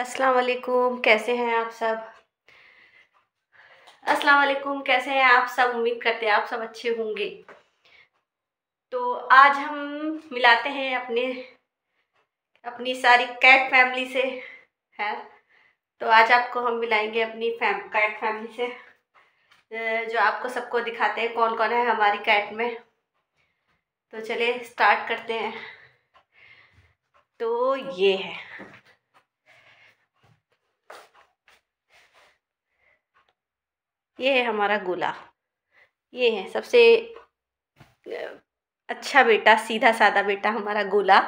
अस्सलाम वालेकुम कैसे हैं आप सब अस्सलाम वालेकुम कैसे हैं आप सब उम्मीद करते हैं आप सब अच्छे होंगे तो आज हम मिलाते हैं अपने अपनी सारी कैट फैमिली से है तो आज आपको हम मिलाएंगे अपनी फैम कैट फैमिली से जो आपको सबको दिखाते हैं कौन कौन है हमारी कैट में तो चलिए स्टार्ट करते हैं तो ये है ये है हमारा गोला ये है सबसे अच्छा बेटा सीधा साधा बेटा हमारा गोला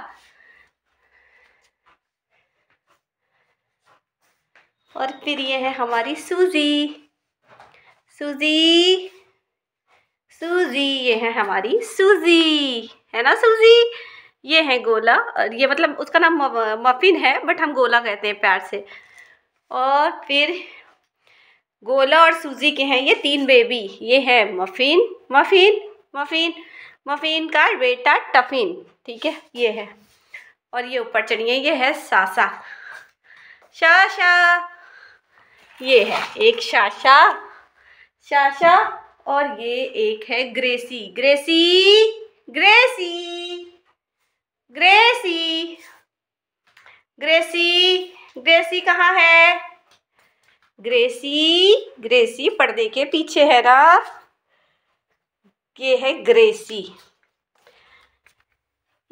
और फिर ये है हमारी सूजी सूजी सूजी ये है हमारी सूजी है ना सूजी ये है गोला और ये मतलब उसका नाम मफिन है बट हम गोला कहते हैं प्यार से और फिर गोला और सूजी के हैं ये तीन बेबी ये है मफिन मफिन मफिन मफिन का बेटा टफिन ठीक है ये है और ये ऊपर चढ़िए ये है सासा शाशा ये है एक शाशा शाशा और ये एक है ग्रेसी ग्रेसी ग्रेसी ग्रेसी ग्रेसी ग्रेसी कहाँ है ग्रेसी ग्रेसी पर्दे के पीछे है ना ये है ग्रेसी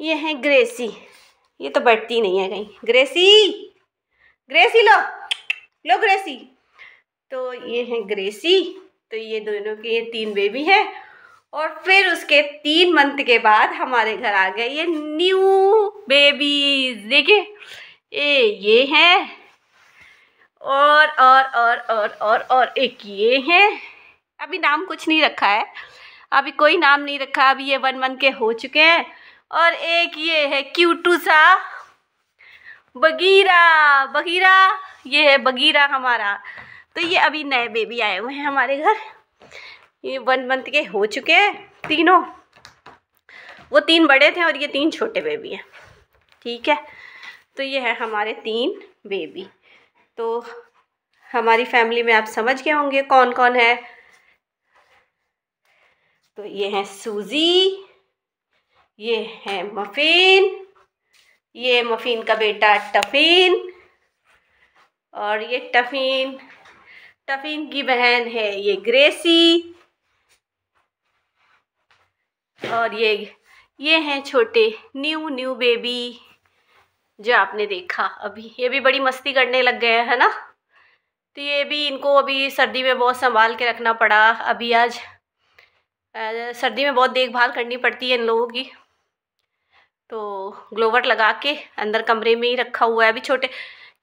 ये है ग्रेसी ये तो बैठती नहीं है कहीं ग्रेसी ग्रेसी लो लो ग्रेसी तो ये है ग्रेसी तो ये दोनों के ये तीन बेबी हैं और फिर उसके तीन मंथ के बाद हमारे घर आ गए ये न्यू बेबीज देखिए ए ये हैं और और और और और और एक ये हैं अभी नाम कुछ नहीं रखा है अभी कोई नाम नहीं रखा अभी ये वन मंथ के हो चुके हैं और एक ये है क्यूटू सा बगीरा बगीरा ये है बगीरा हमारा तो ये अभी नए बेबी आए हुए हैं हमारे घर ये वन मंथ के हो चुके हैं तीनों वो तीन बड़े थे और ये तीन छोटे बेबी हैं ठीक है तो ये है हमारे तीन बेबी तो हमारी फैमिली में आप समझ गए होंगे कौन कौन है तो ये हैं सूजी ये है मफिन ये मफिन का बेटा टफिन और ये टफिन टफिन की बहन है ये ग्रेसी और ये ये हैं छोटे न्यू न्यू बेबी जो आपने देखा अभी ये भी बड़ी मस्ती करने लग गए हैं ना तो ये भी इनको अभी सर्दी में बहुत संभाल के रखना पड़ा अभी आज सर्दी में बहुत देखभाल करनी पड़ती है इन लोगों की तो ग्लोवर लगा के अंदर कमरे में ही रखा हुआ है अभी छोटे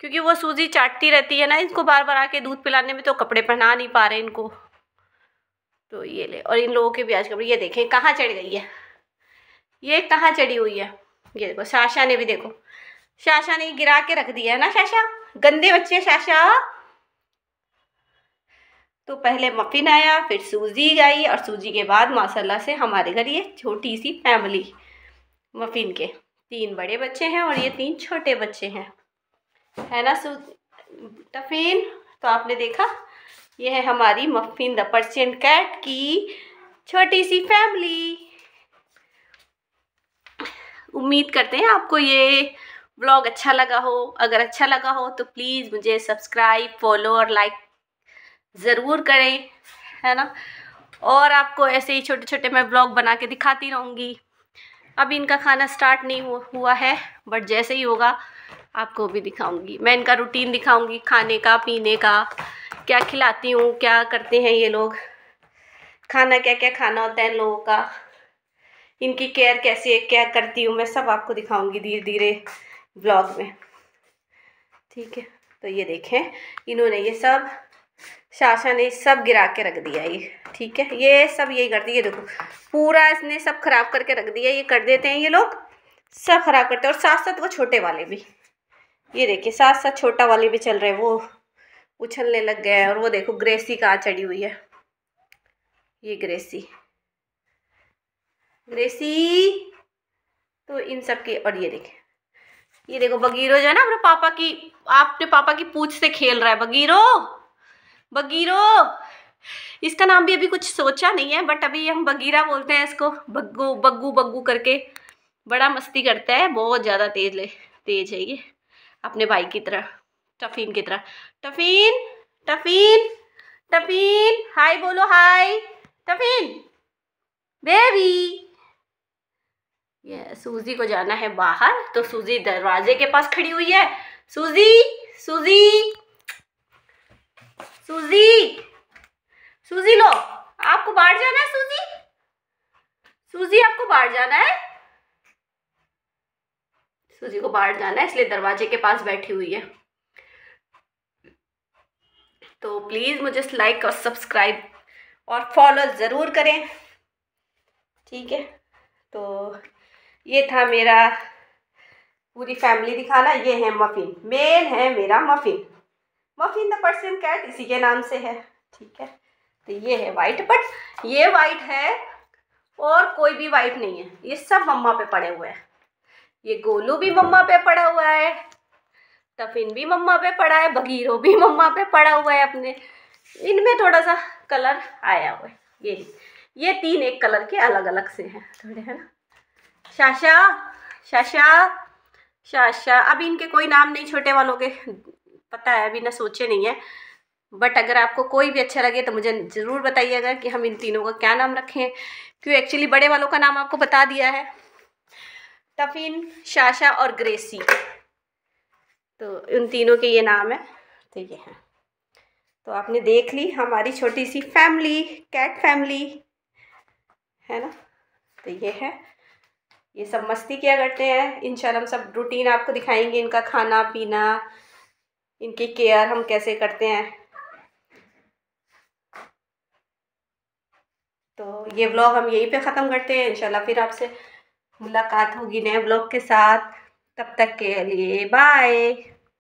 क्योंकि वो सूजी चाटती रहती है ना इनको बार बार आके दूध पिलाने में तो कपड़े पहना नहीं पा रहे इनको तो ये ले और इन लोगों के भी आज कपड़े ये देखें कहाँ चढ़ गई है ये कहाँ चढ़ी हुई है ये देखो साशा ने भी देखो शाशा ने गिरा के रख दिया है ना शाशा गंदे बच्चे शाशा तो पहले मफिन आया फिर सूजी आई और सूजी के बाद माशाल्लाह से हमारे घर ये छोटी सी फैमिली मफिन के तीन बड़े बच्चे हैं और ये तीन छोटे बच्चे हैं है ना सू टफिन तो आपने देखा ये है हमारी मफिन द पर्सियन कैट की छोटी सी फैमिली उम्मीद करते हैं आपको ये ब्लॉग अच्छा लगा हो अगर अच्छा लगा हो तो प्लीज़ मुझे सब्सक्राइब फॉलो और लाइक ज़रूर करें है ना और आपको ऐसे ही छोटे छोटे मैं ब्लॉग बना के दिखाती रहूँगी अभी इनका खाना स्टार्ट नहीं हुआ है बट जैसे ही होगा आपको भी दिखाऊंगी मैं इनका रूटीन दिखाऊंगी खाने का पीने का क्या खिलाती हूँ क्या करते हैं ये लोग खाना क्या क्या खाना होता है इन लोगों का इनकी केयर कैसे क्या करती हूँ मैं सब आपको दिखाऊंगी धीरे धीरे ब्लॉग में ठीक है तो ये देखें इन्होंने ये सब शाशा ने सब गिरा के रख दिया ये ठीक है ये सब यही करती है ये देखो पूरा इसने सब ख़राब करके रख दिया ये कर देते हैं ये लोग सब ख़राब करते हैं और साथ साथ वो छोटे वाले भी ये देखिए साथ साथ छोटा वाले भी चल रहे हैं वो उछलने लग गए और वो देखो ग्रेसी कहाँ चढ़ी हुई है ये ग्रेसी ग्रेसी तो इन सब के और ये देखें ये देखो बगीरो जो है ना अपने पापा की आपने पापा की पूछ से खेल रहा है बगीरो बगीरो इसका नाम भी अभी कुछ सोचा नहीं है बट अभी हम बगीरा बोलते हैं इसको बग्गू बग्गू बग्गू करके बड़ा मस्ती करता है बहुत ज़्यादा तेज ले तेज है ये अपने भाई की तरह टफीन की तरह टफीन टफीन टफीन हाय बोलो हाय टफीन बेबी ये सूजी को जाना है बाहर तो सूजी दरवाजे के पास खड़ी हुई है सूजी सूजी सूजी सूजी लो आपको बाहर जाना है सूजी सूजी आपको बाहर जाना है सूजी को बाहर जाना है इसलिए दरवाजे के पास बैठी हुई है तो प्लीज़ मुझे लाइक और सब्सक्राइब और फॉलो ज़रूर करें ठीक है तो ये था मेरा पूरी फैमिली दिखाना ये है मफ़िन मेन है मेरा muffin muffin the Persian cat इसी के नाम से है ठीक है तो ये है वाइट बट ये वाइट है और कोई भी वाइट नहीं है ये सब मम्मा पे पड़े हुए हैं ये गोलू भी मम्मा पे पड़ा हुआ है टफिन भी मम्मा पे पड़ा है बगीरो भी मम्मा पे पड़ा हुआ है अपने इनमें थोड़ा सा कलर आया हुआ है ये ये तीन एक कलर के अलग अलग से हैं थोड़े है ना शाशा शाशा शाशा अभी इनके कोई नाम नहीं छोटे वालों के पता है अभी ना सोचे नहीं है बट अगर आपको कोई भी अच्छा लगे तो मुझे ज़रूर बताइएगा कि हम इन तीनों का क्या नाम रखें क्यों एक्चुअली बड़े वालों का नाम आपको बता दिया है तफिन शाशा और ग्रेसी तो उन तीनों के ये नाम है तो ये हैं तो आपने देख ली हमारी छोटी सी फैमिली कैट फैमिली है ना तो ये है ये सब मस्ती किया करते हैं इन हम सब रूटीन आपको दिखाएंगे इनका खाना पीना इनकी केयर हम कैसे करते हैं तो ये व्लॉग हम यहीं पे ख़त्म करते हैं इनशाला फिर आपसे मुलाकात होगी नए ब्लॉग के साथ तब तक के लिए बाय